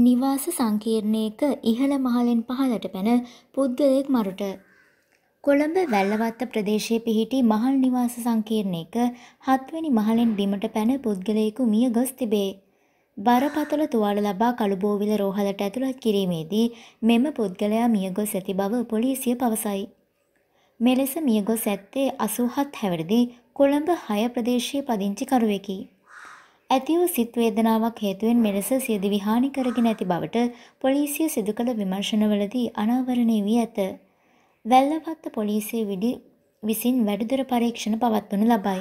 නිවාස සංකීර්ණයක ඉහළ මහලෙන් පහළට පැන පුද්ගලයෙක් මරුට. කොළඹ වැල්ලවත්ත ප්‍රදේශයේ පිහිටි මහල් නිවාස සංකීර්ණයක හත්වැනි මහලෙන් බිමට පැන පුද්ගලයෙකු මිය ගොස් තිබේ. බරපතල තුවාල ලබා කළුබෝවිල රෝහලට ඇතුළත් කිරීමේදී මෙම පුද්ගලයා මිය ගොස් ඇති බව පොලිසිය පවසයි. මෙලෙස මියගොස් ඇත්තේ අසූහත් හැවරදි කොළඹ හය ප්‍රදේශයේ පදිංචිකරුවෙකි. ඇති වූ සිත් වේදනාවක් හේතුවෙන් මෙලෙස සියදිවි විහානි කරගෙන ඇති බවට පොලිසිය සිදු කළ විමර්ශනවලදී අනාවරණය වී ඇත. වැල්ලපත්ත පොලිසිය විසින් වැඩිදුර පරීක්ෂණ පවත්වනු ලබයි.